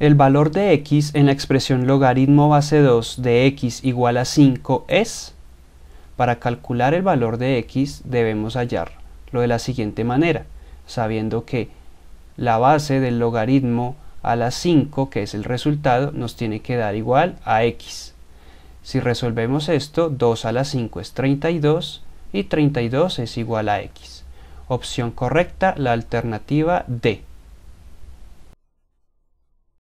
El valor de x en la expresión logaritmo base 2 de x igual a 5 es... Para calcular el valor de x debemos hallarlo de la siguiente manera, sabiendo que la base del logaritmo a la 5, que es el resultado, nos tiene que dar igual a x. Si resolvemos esto, 2 a la 5 es 32 y 32 es igual a x. Opción correcta, la alternativa D.